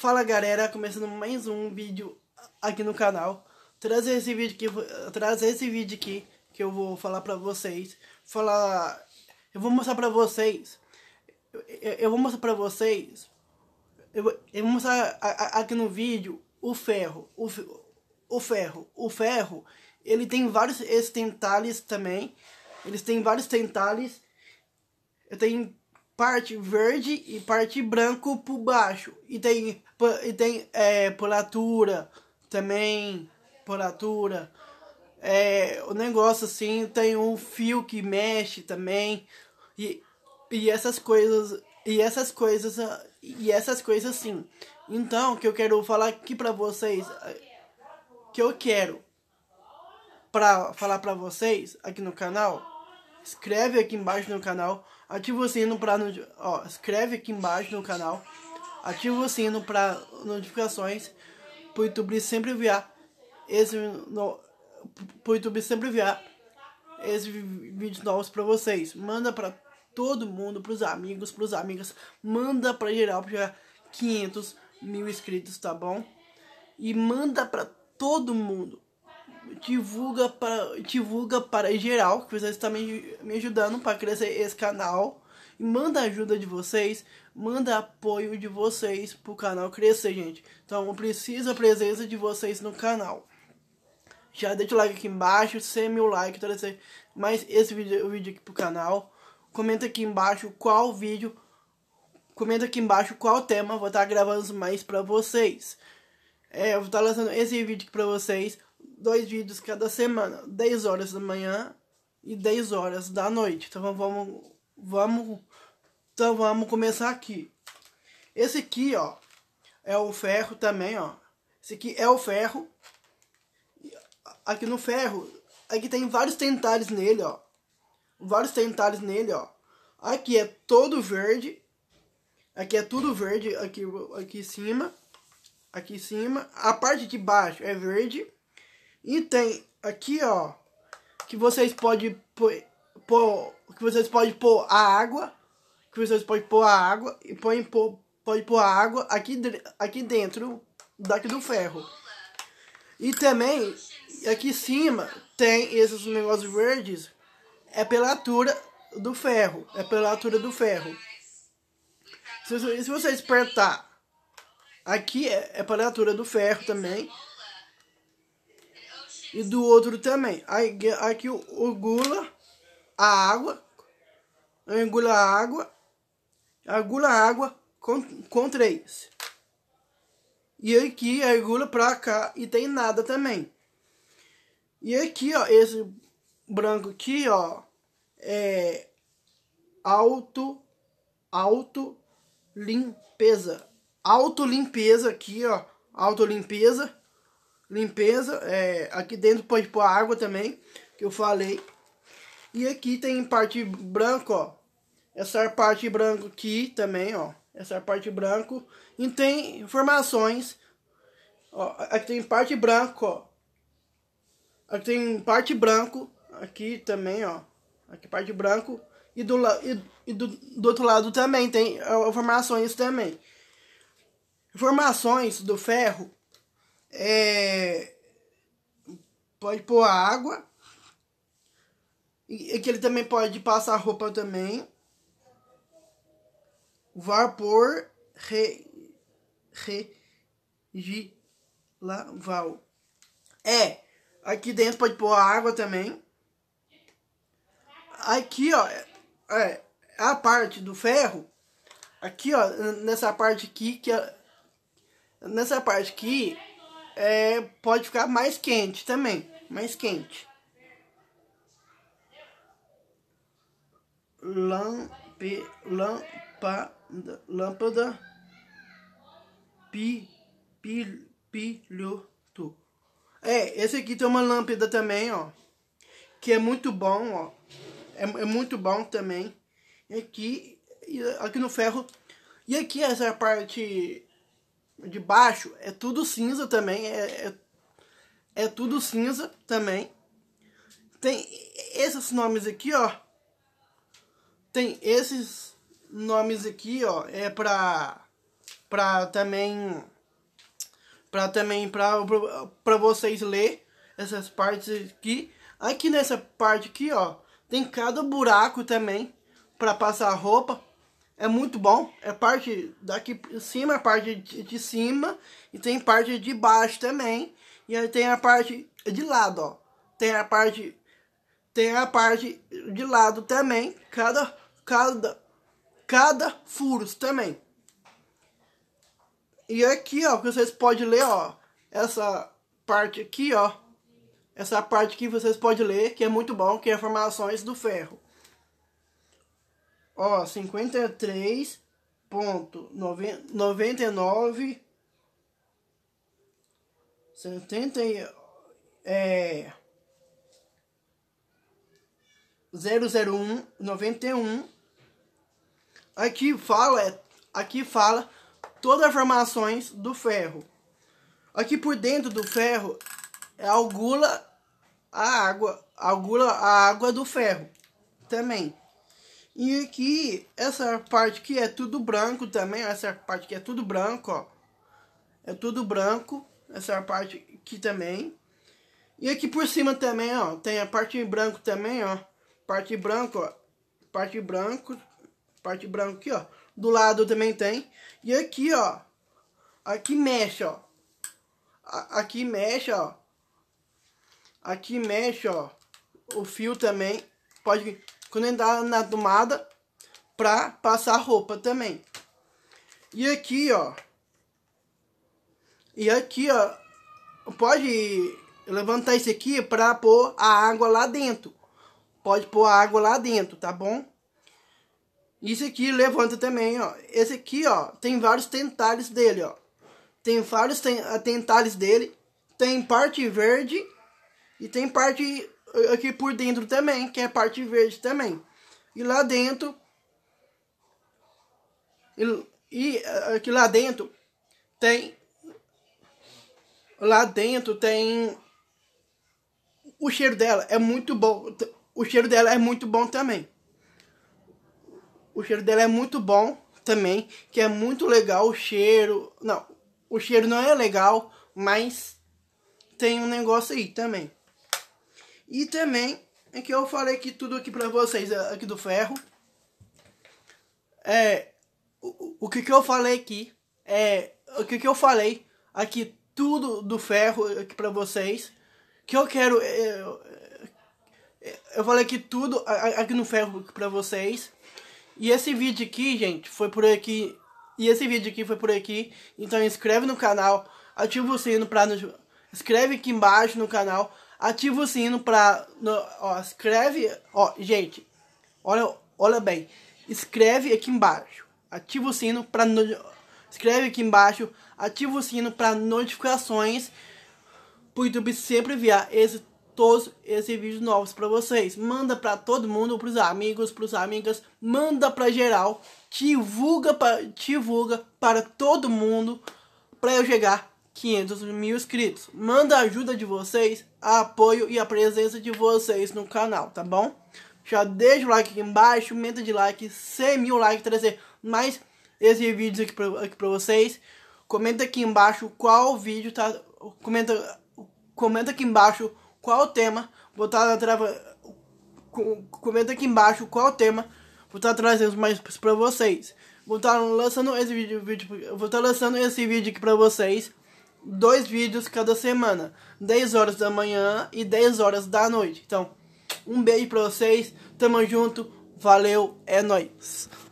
Fala galera, começando mais um vídeo aqui no canal. Trazer esse vídeo aqui, trazer esse vídeo aqui que eu vou falar pra vocês. Falar, eu vou mostrar pra vocês. Eu, eu, vou mostrar pra vocês. Eu, eu vou mostrar aqui no vídeo o ferro, o, o ferro, o ferro. Ele tem vários tentáculos também. Eles têm vários tentáculos. Eu tenho parte verde e parte branco por baixo. E tem, e tem é, polatura também, polatura. É, o negócio assim, tem um fio que mexe também. E, e essas coisas, e essas coisas, ah, e essas coisas assim. Então, que eu quero falar aqui pra vocês, ah, que eu quero pra falar pra vocês aqui no canal Escreve aqui embaixo no canal, ativa o sino para ó, escreve aqui embaixo no canal, ativa o sino para notificações, pro YouTube sempre enviar esse no, pro YouTube sempre enviar esses vídeos novos para vocês. Manda para todo mundo, pros amigos, pros amigas, manda para geral para já 500 mil inscritos, tá bom? E manda para todo mundo divulga para, divulga para geral, que vocês estão me, me ajudando para crescer esse canal. E manda ajuda de vocês, manda apoio de vocês pro canal crescer, gente. Então precisa a presença de vocês no canal. Já deixa o like aqui embaixo, sem mil likes, trazer mais esse vídeo, vídeo aqui pro canal. Comenta aqui embaixo qual vídeo, comenta aqui embaixo qual tema vou estar tá gravando mais para vocês. É, eu vou estar tá lançando esse vídeo aqui pra vocês dois vídeos cada semana, 10 horas da manhã e 10 horas da noite. Então vamos vamos então vamos começar aqui. Esse aqui, ó, é o ferro também, ó. Esse aqui é o ferro. Aqui no ferro, aqui tem vários tentares nele, ó. Vários tentares nele, ó. Aqui é todo verde. Aqui é tudo verde, aqui aqui em cima. Aqui em cima, a parte de baixo é verde. E tem aqui, ó, que vocês podem pôr, pôr, que vocês podem pôr a água, que vocês podem pôr a água e põem pôr, pode pôr a água aqui aqui dentro daqui do ferro. E também aqui em cima tem esses negócios verdes, é pela altura do ferro, é pela altura do ferro. Se, se você apertar aqui é, é pela altura do ferro também e do outro também. Aí aqui gula a água, engula a água, agula a água com, com três. E aqui agula pra cá e tem nada também. E aqui, ó, esse branco aqui, ó, é auto, auto limpeza. Auto limpeza aqui, ó, auto limpeza limpeza. É, aqui dentro pode pôr água também, que eu falei. E aqui tem parte branca, ó. Essa parte branca aqui também, ó. Essa parte branca. E tem informações. Ó, aqui tem parte branca, ó. Aqui tem parte branco. Aqui também, ó. Aqui parte branco. E do, e, e do, do outro lado também tem informações também. Informações do ferro é, pode pôr água. E, que ele também pode passar roupa também. Vapor re, re, gi, la, val. É, aqui dentro pode pôr água também. Aqui, ó, é, a parte do ferro, aqui, ó, nessa parte aqui, que é, nessa parte aqui, é, pode ficar mais quente também, mais quente. Lampe, lâmpada, lâmpada, pi, pi, piloto É, esse aqui tem uma lâmpada também, ó, que é muito bom, ó, é, é muito bom também. E aqui, aqui no ferro, e aqui essa parte de baixo é tudo cinza também, é, é, é tudo cinza também. Tem esses nomes aqui, ó. Tem esses nomes aqui, ó, é pra pra também para também para vocês ler essas partes aqui. Aqui nessa parte aqui, ó, tem cada buraco também para passar roupa é muito bom. É parte daqui em cima, é parte de cima e tem parte de baixo também. E aí tem a parte de lado, ó. Tem a parte tem a parte de lado também, cada cada cada furos também. E aqui, ó, que vocês podem ler, ó, essa parte aqui, ó, essa parte que vocês podem ler, que é muito bom, que é formações do ferro. Ó, três ponto 99 70 é 001.91 aqui fala é, aqui fala todas as formações do ferro aqui por dentro do ferro é algula a água algula a água do ferro também e aqui, essa parte que é tudo branco também, essa parte que é tudo branco, ó. É tudo branco, essa parte aqui também. E aqui por cima também, ó, tem a parte em branco também, ó. Parte branco, ó. Parte branco, parte branco aqui, ó. Do lado também tem. E aqui, ó. Aqui mexe, ó. aqui mexe, ó. Aqui mexe, ó. O fio também. Pode quando entrar na tomada pra passar roupa também. E aqui, ó. E aqui, ó. Pode levantar isso aqui pra pôr a água lá dentro. Pode pôr a água lá dentro, tá bom? Isso aqui levanta também, ó. Esse aqui, ó, tem vários tentáculos dele, ó. Tem vários ten tentáculos dele. Tem parte verde e tem parte aqui por dentro também, que é a parte verde também. E lá dentro. E, e eh, aqui lá dentro tem. Lá dentro tem. O cheiro dela é muito bom. O cheiro dela é muito bom também. O cheiro dela é muito bom também. Que é muito legal o cheiro. Não, o cheiro não é legal, mas tem um negócio aí também. E também é que eu falei que tudo aqui pra vocês é, aqui do ferro. É. O, o que, que eu falei aqui. É. O que, que eu falei aqui tudo do ferro aqui pra vocês. Que eu quero. Eu, é, é, eu falei aqui tudo aqui no ferro pra vocês. E esse vídeo aqui, gente, foi por aqui. E esse vídeo aqui foi por aqui. Então inscreve no canal. Ativa o sino pra nos. Escreve aqui embaixo no canal Ativa o sino para. Ó, escreve. Ó, gente, olha, olha bem. Escreve aqui embaixo. Ativa o sino para. Escreve aqui embaixo. Ativa o sino para notificações. Pro YouTube sempre enviar esse, todos esses vídeos novos para vocês. Manda para todo mundo, pros amigos, pros amigas. Manda para geral. Divulga, pra, divulga para todo mundo. Para eu chegar 500 mil inscritos. Manda a ajuda de vocês, apoio e a presença de vocês no canal, tá bom? Já deixa o like aqui embaixo, meta de like, 100 mil likes, trazer mais esse vídeo aqui pra, aqui pra vocês. Comenta aqui embaixo qual vídeo tá... Comenta, comenta aqui embaixo qual tema vou estar tá trava... Comenta aqui embaixo qual tema vou estar tá trazendo mais pra vocês. Vou estar tá lançando esse vídeo, vídeo vou estar tá lançando esse vídeo aqui pra vocês dois vídeos cada semana, 10 horas da manhã e 10 horas da noite. Então, um beijo pra vocês, tamo junto, valeu, é nóis.